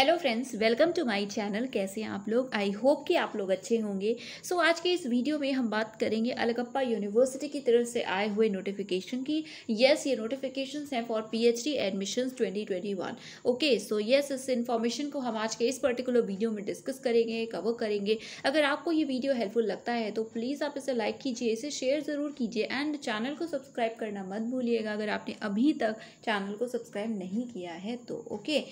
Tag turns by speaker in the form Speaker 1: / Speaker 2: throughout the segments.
Speaker 1: Hello friends welcome to my channel कैसे हैं आप लोग आई होप कि आप लोग अच्छे होंगे सो so, आज के इस वीडियो में हम बात करेंगे अलगप्पा यूनिवर्सिटी की तरफ से आए हुए नोटिफिकेशन की यस ये नोटिफिकेशंस हैं for PhD admissions 2021 okay so yes इस इन्फॉर्मेशन को हम आज के इस पर्टिकुलर वीडियो में डिस्कस करेंगे कवर करेंगे अगर आपको ये वीडियो हेल्पफुल लगता है तो प्लीज़ आप इसे लाइक कीजिए इसे शेयर ज़रूर कीजिए एंड चैनल को सब्सक्राइब करना मत भूलिएगा अगर आपने अभी तक चैनल को सब्सक्राइब नहीं किया है तो ओके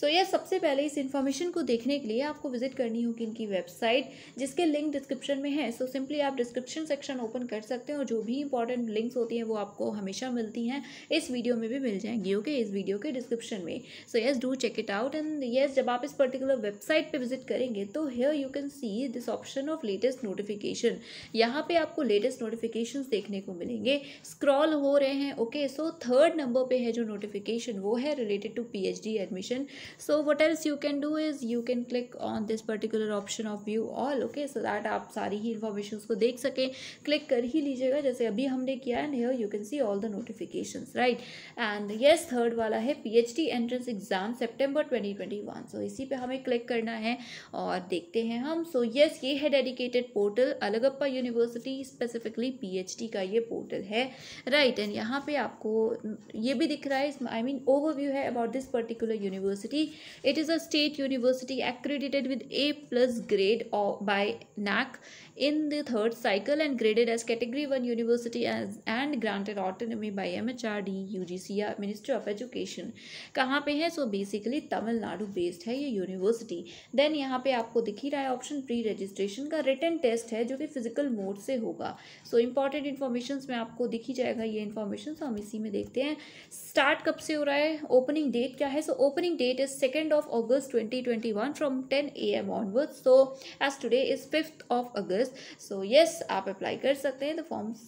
Speaker 1: सो यस सबसे पहले पहले इस इन्फॉर्मेशन को देखने के लिए आपको विजिट करनी होगी इनकी वेबसाइट जिसके लिंक डिस्क्रिप्शन में है सो so, सिंपली आप डिस्क्रिप्शन सेक्शन ओपन कर सकते हैं और जो भी इंपॉर्टेंट लिंक्स होती हैं वो आपको हमेशा मिलती हैं इस वीडियो में भी मिल जाएंगी ओके okay? इस वीडियो के डिस्क्रिप्शन में so yes do check it out and yes जब आप इस पर्टिकुलर वेबसाइट पर विजिट करेंगे तो here you can see this option of latest notification यहाँ पे आपको लेटेस्ट नोटिफिकेशन देखने को मिलेंगे स्क्रॉल हो रहे हैं ओके सो थर्ड नंबर पे है जो नोटिफिकेशन वो है related to PhD admission so what else you can do is you can click on this particular option of view all okay so that आप सारी ही इन्फॉर्मेशन को देख सकें क्लिक कर ही लीजिएगा जैसे अभी हमने किया and here you can see all the notification right and yes third वाला है P H D entrance exam twenty one so इसी पर हमें क्लिक करना है और देखते हैं हम सो so, येस yes, ये है dedicated portal Alagappa university specifically P H D का ये पोर्टल है राइट एंड यहाँ पे आपको ये भी दिख रहा है आई मीन ओवर व्यू है about this particular university it is is a state university accredited with A plus grade or by NAC in the third cycle and graded as Category 1 university as, and granted autonomy by MHRD, UGC या Ministry of Education. कहाँ पे है so basically Tamil Nadu based है ये university then यहाँ पे आपको दिख ही रहा है ऑप्शन प्री रजिस्ट्रेशन का रिटर्न टेस्ट है जो कि फिजिकल मोड से होगा सो इंपॉर्टेंट इन्फॉर्मेशन में आपको दिखी जाएगा ये इन्फॉर्मेशन सो हम इसी में देखते हैं स्टार्ट कब से हो रहा है ओपनिंग डेट क्या है so opening date is second of August 2021 from 10 a.m. onwards. So as today is 5th of August. So yes, आप apply कर सकते हैं. The forms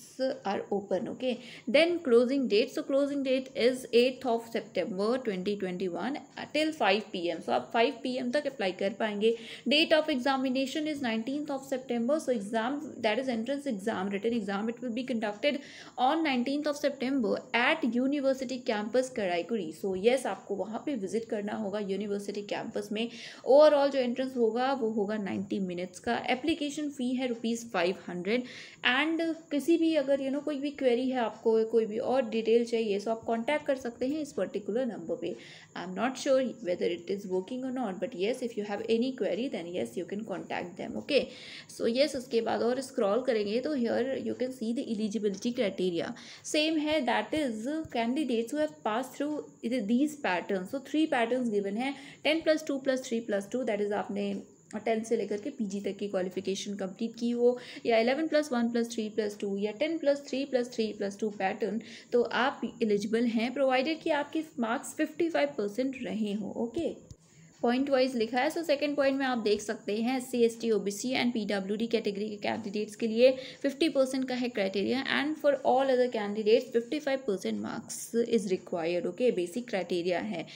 Speaker 1: are open. Okay. Then closing date. So closing date is 8th of September 2021 till 5 p.m. So आप 5 p.m. तक apply कर पाएंगे. Date of examination is 19th of September. So exam that is entrance exam written exam. It will be conducted on 19th of September at University Campus Karaikuri. So yes, आपको वहाँ पे visit करना होगा University university campus में overall जो entrance होगा वो होगा नाइन्टी मिनट्स का एप्लीकेशन फ़ी है रुपीज़ फाइव हंड्रेड एंड किसी भी अगर यू you नो know, कोई भी क्वेरी है आपको कोई भी और डिटेल चाहिए सो आप कॉन्टैक्ट कर सकते हैं इस पर्टिकुलर नंबर पर I am not sure whether it is working और not but yes if you have any query then yes you can contact them okay so yes उसके बाद और स्क्रॉल करेंगे तो here you can see the eligibility criteria same है that is candidates who have pass through these pattern so three pattern given है ten plus two plus three plus two that is आपने tenth से लेकर के PG तक की qualification complete की हो या eleven plus one plus three plus two या ten plus three plus three plus two pattern तो आप एलिजिबल हैं प्रोवाइडेड कि आपके मार्क्स फिफ्टी फाइव परसेंट रहे हों ओके okay? पॉइंट वाइज लिखा है सो सेकंड पॉइंट में आप देख सकते हैं S C S T O B C and P W D category के कैंडिडेट्स के लिए फिफ्टी परसेंट का है criteria and for all other candidates fifty five percent marks is required okay basic criteria है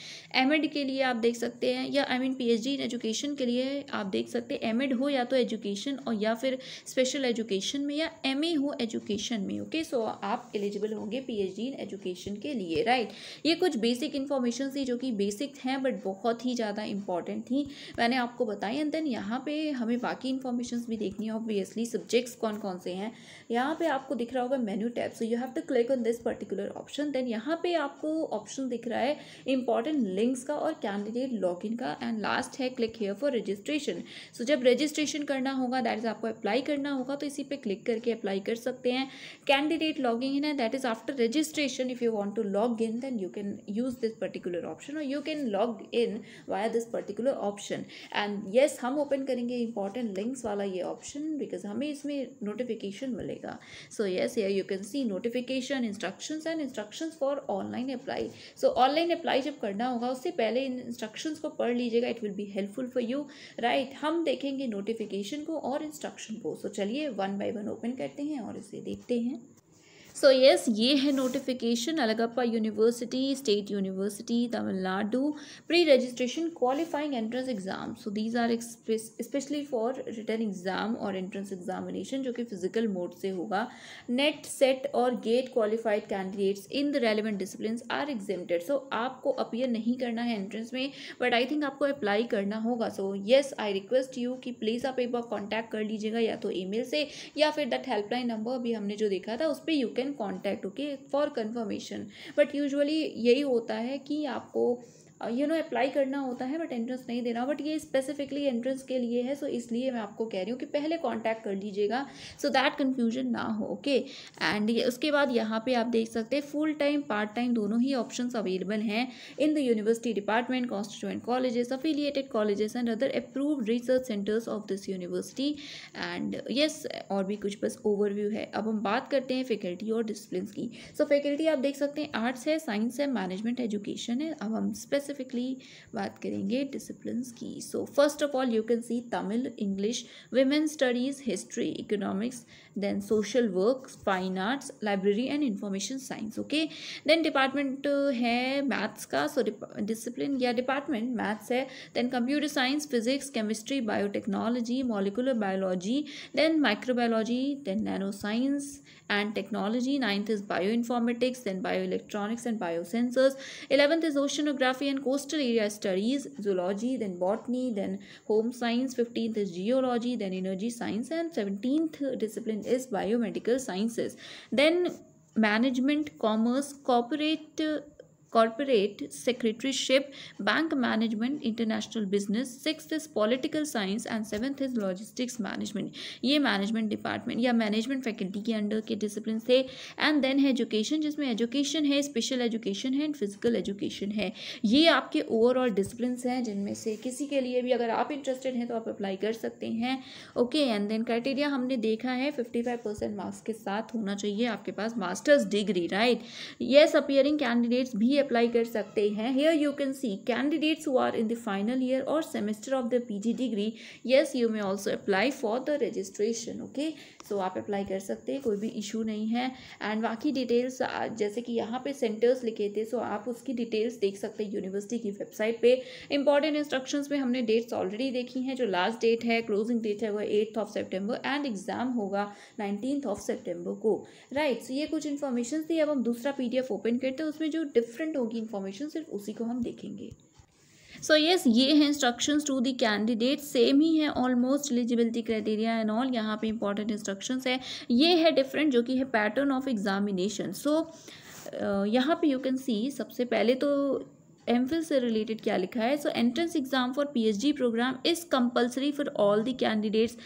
Speaker 1: एम एड e के लिए आप देख सकते हैं या I mean P H D in education के लिए आप देख सकते हैं एम एड e हो या तो एजुकेशन और या फिर स्पेशल एजुकेशन में या एम ए e हो एजुकेशन में ओके okay? सो so, आप एलिजिबल होंगे P H D in education के लिए राइट right? ये कुछ बेसिक इन्फॉर्मेशन थी जो कि बेसिक हैं बट बहुत ही ज़्यादा इंपॉर्टेंट थी मैंने आपको बताई एंड देन यहाँ पे हमें बाकी इन्फॉर्मेशन भी देखनी है ऑब्वियसली सब्जेक्ट्स कौन कौन से हैं यहाँ पे आपको दिख रहा होगा menu tap so you have to click on this particular option then यहाँ पे आपको ऑप्शन दिख रहा है इंपॉर्टेंट लिंक्स का और कैंडिडेट लॉगिन का एंड लास्ट है click here for registration so जब रजिस्ट्रेशन करना होगा दैट इज़ आपको अप्लाई करना होगा तो इसी पर क्लिक करके अप्लाई कर सकते हैं कैंडिडेट लॉग इन है that is after registration if you want to log in then you can use this particular option और you can log in via this this particular option and yes हम open करेंगे important links वाला ये option because हमें इसमें notification मिलेगा so yes you can see notification instruction and instruction for online apply so online apply जब करना होगा उससे पहले इन इंस्ट्रक्शन को पढ़ लीजिएगा it will be helpful for you right हम देखेंगे नोटिफिकेशन को और इंस्ट्रक्शन को सो so, चलिए वन बाई वन ओपन करते हैं और इसे देखते हैं सो यस ये है notification Alagappa university state university Tamil Nadu pre registration qualifying entrance exam so these are specially for written exam और एंट्रेंस एग्जामिनेशन जो कि फिजिकल मोड से होगा नेट सेट और GATE qualified candidates in the relevant discipline are exempted so आपको appear नहीं करना है एंट्रेंस में बट आई थिंक आपको अप्लाई करना होगा so yes I request you कि प्लीज़ आप एक बार कॉन्टैक्ट कर लीजिएगा या तो ई से या फिर दैट हेल्पलाइन नंबर अभी हमने जो देखा था उस पर you can get contact okay for confirmation but usually यही होता है कि आपको यू नो अप्लाई करना होता है बट एंट्रेंस नहीं देना बट ये स्पेसिफिकली एंट्रेंस के लिए है सो so इसलिए मैं आपको कह रही हूँ कि पहले कॉन्टैक्ट कर लीजिएगा सो दैट कन्फ्यूजन ना हो ओके एंड उसके बाद यहाँ पे आप देख सकते हैं फुल टाइम पार्ट टाइम दोनों ही ऑप्शन अवेलेबल हैं in the university department constituent colleges affiliated colleges and other approve research centres of this university and yes और भी कुछ बस ओवरव्यू है अब हम बात करते हैं फैकल्टी और डिसप्लिन की सो so, फैकल्टी आप देख सकते हैं आर्ट्स है साइंस है मैनेजमेंट एजुकेशन है अब हम स्पेसिफिक स्पेसिफिकली बात करेंगे डिसिप्लिन की so first of all you can see Tamil English women studies history economics then social work fine arts library and information science okay then department है maths का so discipline या department maths है then computer science physics chemistry biotechnology molecular biology then microbiology then nano science and technology ninth is bioinformatics then bioelectronics and biosensors 11th is oceanography and coastal area studies, zoology, then botany, then home science, 15th is geology, then energy science and 17th discipline is biomedical sciences. Then management, commerce, corporate corporate secretaryship bank management international business six is political science and seventh is logistics management ये management department या management faculty के under के discipline थे and then education जिसमें education है special education है and physical education है ये आपके ओवरऑल डिसिप्लिन हैं जिनमें से किसी के लिए भी अगर आप इंटरेस्टेड हैं तो आप अप्लाई कर सकते हैं ओके एंड देन क्राइटेरिया हमने देखा है फिफ्टी फाइव परसेंट मार्क्स के साथ होना चाहिए आपके पास masters degree right yes appearing candidates भी अप्लाई कर सकते हैं here you can see candidates who are in the final year और semester of the PG degree yes you may also apply for the registration okay so आप apply कर सकते हैं कोई भी इशू नहीं है एंड बाकी डिटेल्स जैसे कि यहाँ पे सेंटर्स लिखे थे सो so आप उसकी डिटेल्स देख सकते हैं यूनिवर्सिटी की वेबसाइट पे इंपॉर्टेंट इंस्ट्रक्शंस में हमने डेट्स ऑलरेडी देखी हैं जो लास्ट डेट है क्लोजिंग डेट है वो eighth of September and exam होगा नाइनटीन ऑफ सेप्टेम्बर को राइट right, सो so ये कुछ इन्फॉर्मेशन थी अब हम दूसरा पी ओपन करते हैं उसमें जो डिफरेंट डिफरेंट होगी इन्फॉर्मेशन सिर्फ उसी को हम देखेंगे सो so, येस yes, ये हैं instructions to the candidate same ही है almost eligibility criteria and all यहाँ पे इंपॉर्टेंट इंस्ट्रक्शंस है ये है डिफरेंट जो कि है पैटर्न ऑफ एग्जामिनेशन सो यहाँ पे यू कैन सी सबसे पहले तो एम से रिलेटेड क्या लिखा है so entrance exam for PhD programme is compulsory for all the candidates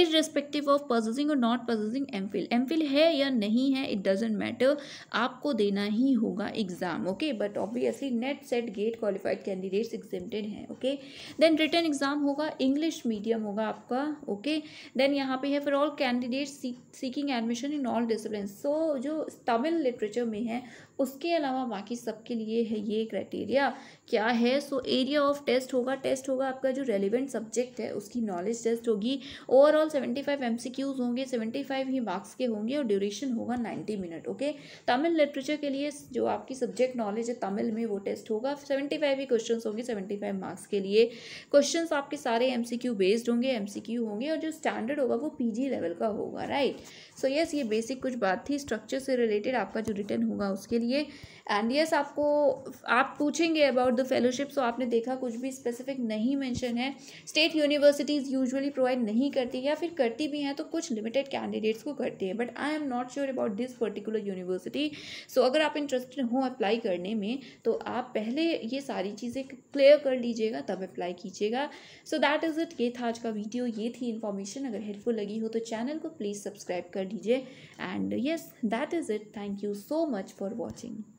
Speaker 1: is respective of pursuing और not pursuing M Phil M Phil है या नहीं है इट डजेंट मैटर आपको देना ही होगा exam okay but obviously NET SET GATE qualified candidates exempted हैं ओके देन रिटर्न एग्जाम होगा इंग्लिश मीडियम होगा आपका ओके देन यहाँ पे है for all candidates seeking admission in all discipline so जो तमिल लिटरेचर में है उसके अलावा बाकी सबके लिए है ये क्राइटेरिया क्या है सो एरिया ऑफ टेस्ट होगा टेस्ट होगा आपका जो रेलिवेंट सब्जेक्ट है उसकी नॉलेज टेस्ट होगी overall seventy five M C Qs होंगे सेवेंटी फाइव ही मार्क्स के होंगे और ड्यूरेशन होगा ninety minute okay Tamil literature के लिए जो आपकी सब्जेक्ट नॉलेज है तमिल में वो टेस्ट होगा सेवेंटी फाइव ही क्वेश्चन होंगे सेवेंटी फाइव मार्क्स के लिए क्वेश्चन आपके सारे एम सी क्यू बेस्ड होंगे एम सी क्यू होंगे और जो स्टैंडर्ड होगा वो पी जी लेवल का होगा राइट सो यस ये बेसिक कुछ बात थी स्ट्रक्चर से रिलेटेड आपका जो रिटर्न होगा उसके लिए लिए एंड यस आपको आप पूछेंगे अबाउट द फेलोशिप सो आपने देखा कुछ भी स्पेसिफिक नहीं मेंशन है स्टेट यूनिवर्सिटीज़ यूजुअली प्रोवाइड नहीं करती या फिर करती भी हैं तो कुछ लिमिटेड कैंडिडेट्स को करती है but I am not sure about this particular university so अगर आप इंटरेस्टेड हों अप्लाई करने में तो आप पहले ये सारी चीज़ें क्लियर कर लीजिएगा तब अप्लाई कीजिएगा सो दैट इज़ इट ये था आज का वीडियो ये थी इन्फॉर्मेशन अगर हेल्पफुल लगी हो तो चैनल को प्लीज़ सब्सक्राइब कर लीजिए and yes that is it thank you so much for watching watching.